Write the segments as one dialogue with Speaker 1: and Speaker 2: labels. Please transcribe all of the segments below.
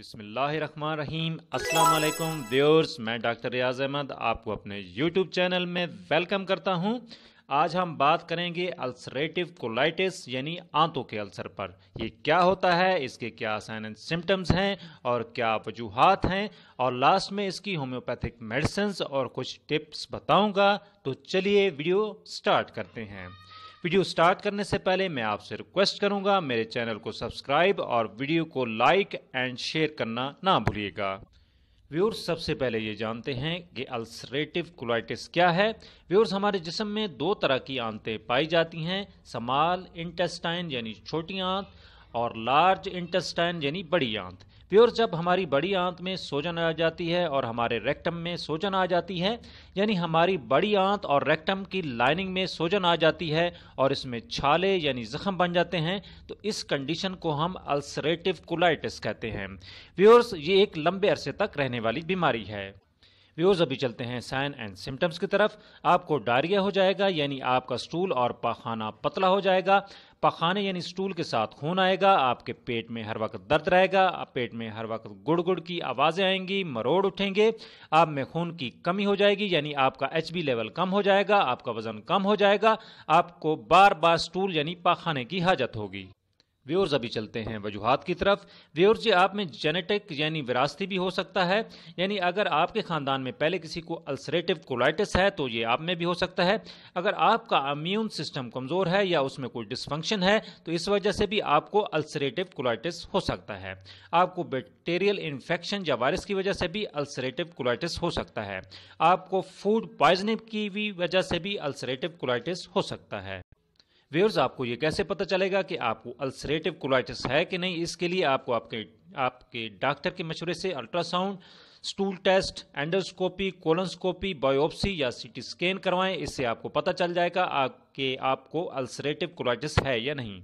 Speaker 1: बसमीम अल्लाम व्यूअर्स मैं डॉक्टर रियाज अहमद आपको अपने यूट्यूब चैनल में वेलकम करता हूं आज हम बात करेंगे अल्सरेटिव कोलाइटिस यानी आंतों के अल्सर पर ये क्या होता है इसके क्या साइन एंड सिम्टम्स हैं और क्या वजूहत हैं और लास्ट में इसकी होम्योपैथिक मेडिसन्स और कुछ टिप्स बताऊँगा तो चलिए वीडियो स्टार्ट करते हैं वीडियो स्टार्ट करने से पहले मैं आपसे रिक्वेस्ट करूंगा मेरे चैनल को सब्सक्राइब और वीडियो को लाइक एंड शेयर करना ना भूलिएगा व्यूर्स सबसे पहले ये जानते हैं कि अल्सरेटिव कोलाइटिस क्या है व्यूर्स हमारे जिसम में दो तरह की आंतें पाई जाती हैं समाल इंटेस्टाइन यानी छोटी आंत और लार्ज इंटेस्टाइन यानी बड़ी आंत प्योर जब हमारी बड़ी आंत में सोजन आ जाती है और हमारे रेक्टम में सोजन आ जाती है यानी हमारी बड़ी आंत और रेक्टम की लाइनिंग में सोजन आ जाती है और इसमें छाले यानी जख्म बन जाते हैं तो इस कंडीशन को हम अल्सरेटिव कोलाइटिस कहते हैं प्योर्स ये एक लंबे अरसे तक रहने वाली बीमारी है व्यूज अभी चलते हैं साइन एंड सिम्टम्स की तरफ आपको डायरिया हो जाएगा यानी आपका स्टूल और पाखाना पतला हो जाएगा पखाने यानी स्टूल के साथ खून आएगा आपके पेट में हर वक्त दर्द रहेगा पेट में हर वक्त गुड़ गुड़ की आवाज़ें आएंगी मरोड़ उठेंगे आप में खून की कमी हो जाएगी यानी आपका एच लेवल कम हो जाएगा आपका वज़न कम हो जाएगा आपको बार बार स्टूल यानी पाखाने की हाजत होगी व्यवर्स अभी चलते हैं वजूहत की तरफ व्यवर्स जी आप में जेनेटिक यानी विरासती भी हो सकता है यानी अगर आपके ख़ानदान में पहले किसी को अल्सरेटिव कोलाइटिस है तो ये आप में भी हो सकता है अगर आपका अम्यून सिस्टम कमज़ोर है या उसमें कोई डिसफंक्शन है तो इस वजह से भी आपको अल्सरेटिव कोलाइटिस हो सकता है आपको बैक्टेरियल इन्फेक्शन या वायरस की वजह से भी अल्सरेटिव कोलाइटिस हो सकता है आपको फूड पॉइजनिंग की भी वजह से भी अल्सरेटिव कोलाइटिस हो सकता है व्यूअर्स आपको ये कैसे पता चलेगा कि आपको अल्सरेटिव कोलाइटिस है कि नहीं इसके लिए आपको आपके आपके डॉक्टर के मशवरे से ultrasound stool test endoscopy colonoscopy biopsy या सीटी स्कैन करवाएं इससे आपको पता चल जाएगा कि आपको अल्सरेटिव कोलाइटिस है या नहीं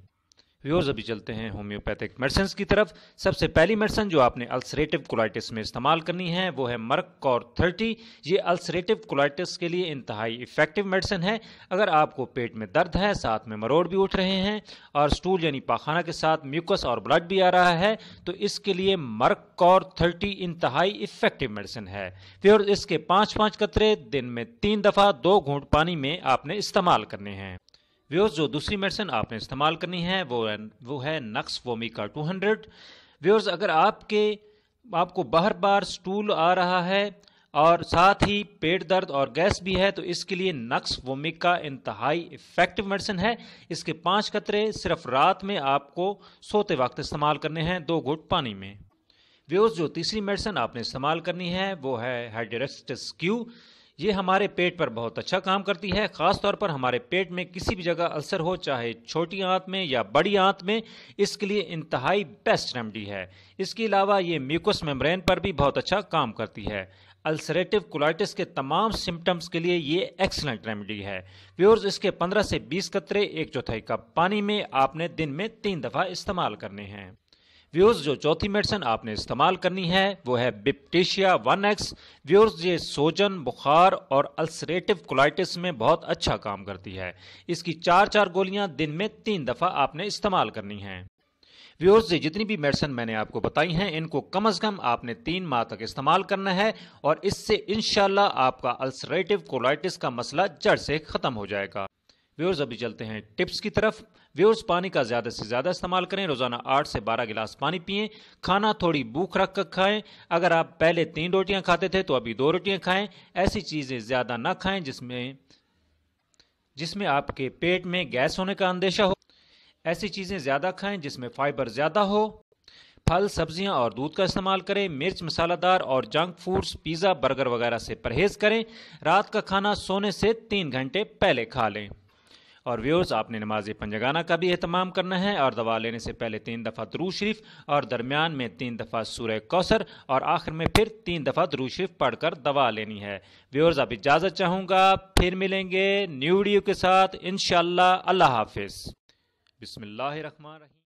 Speaker 1: व्यूअर्स अभी चलते हैं होम्योपैथिक मेडिसिन की तरफ सबसे पहली मेडिसिन जो आपने अल्सरेटिव कोलाइटिस में इस्तेमाल करनी है वो है मर्क और थर्टी ये अल्सरेटिव कोलाइटिस के लिए इंतहाई इफेक्टिव मेडिसिन है अगर आपको पेट में दर्द है साथ में मरोड़ भी उठ रहे हैं और स्टूल यानी पाखाना के साथ म्यूकस और ब्लड भी आ रहा है तो इसके लिए मर्क और थर्टी इंतहाई इफेक्टिव मेडिसिन है व्यूअर्स इसके पाँच पाँच कतरे दिन में तीन दफ़ा दो घूंट पानी में आपने इस्तेमाल करने हैं व्यूज जो दूसरी मेडिसिन आपने इस्तेमाल करनी है वो है वो है nux vomica two hundred views अगर आपके आपको बार बार स्टूल आ रहा है और साथ ही पेट दर्द और गैस भी है तो इसके लिए नक्स वोमिका इंतहाई इफेक्टिव मेडिसिन है इसके पांच कतरे सिर्फ रात में आपको सोते वक्त इस्तेमाल करने हैं दो घुट पानी में व्यूज जो तीसरी मेडिसिन आपने इस्तेमाल करनी है वो है हाइड्रेस्टिस क्यू ये हमारे पेट पर बहुत अच्छा काम करती है ख़ासतौर पर हमारे पेट में किसी भी जगह अल्सर हो चाहे छोटी आंत में या बड़ी आंत में इसके लिए इंतहाई बेस्ट रेमडी है इसके अलावा ये म्यूकस मेम्ब्रेन पर भी बहुत अच्छा काम करती है अल्सरेटिव कोलाइटिस के तमाम सिम्टम्स के लिए ये एक्सलेंट रेमेडी है व्यूर्स इसके 15 से 20 कतरे एक चौथाई कप पानी में आपने दिन में तीन दफ़ा इस्तेमाल करने हैं व्यूर्स जो चौथी मेडिसिन आपने इस्तेमाल करनी है वो है बिप्टिशिया वन एक्स व्यूर्स ये सोजन बुखार और अल्सरेटिव कोलाइटिस में बहुत अच्छा काम करती है इसकी चार चार गोलियां दिन में तीन दफ़ा आपने इस्तेमाल करनी है व्यूअर्स ये जितनी भी मेडिसिन मैंने आपको बताई हैं इनको कम अज़ कम आपने तीन माह तक इस्तेमाल करना है और इससे इन आपका अल्सरेटिव कोलाइटिस का मसला जड़ से ख़त्म हो जाएगा व्यूअर्स अभी चलते हैं टिप्स की तरफ व्यवर्स पानी का ज़्यादा से ज़्यादा इस्तेमाल करें रोज़ाना आठ से बारह गिलास पानी पिए खाना थोड़ी भूख रख कर खाएं अगर आप पहले तीन रोटियां खाते थे तो अभी दो रोटियां खाएं ऐसी चीज़ें ज़्यादा ना खाएं जिसमें जिसमें आपके पेट में गैस होने का अंदेशा हो ऐसी चीज़ें ज़्यादा खाएं जिसमें फाइबर ज़्यादा हो फल सब्जियां और दूध का इस्तेमाल करें मिर्च मसालादार और जंक फूड्स पिज़्ज़ा बर्गर वगैरह से परहेज़ करें रात का खाना सोने से तीन घंटे पहले खा लें और व्यूर्स आपने नमाज पंजगाना का भी अहतमाम करना है और दवा लेने से पहले तीन दफ़ा दरू शरीफ और दरमियान में तीन दफ़ा सूर्य कौसर और आखिर में फिर तीन दफ़ा दरू शरीफ पढ़कर दवा लेनी है व्यूर्स आप इजाज़त चाहूँगा फिर मिलेंगे न्यू वीडियो के साथ इन अल्लाह हाफिज़ रही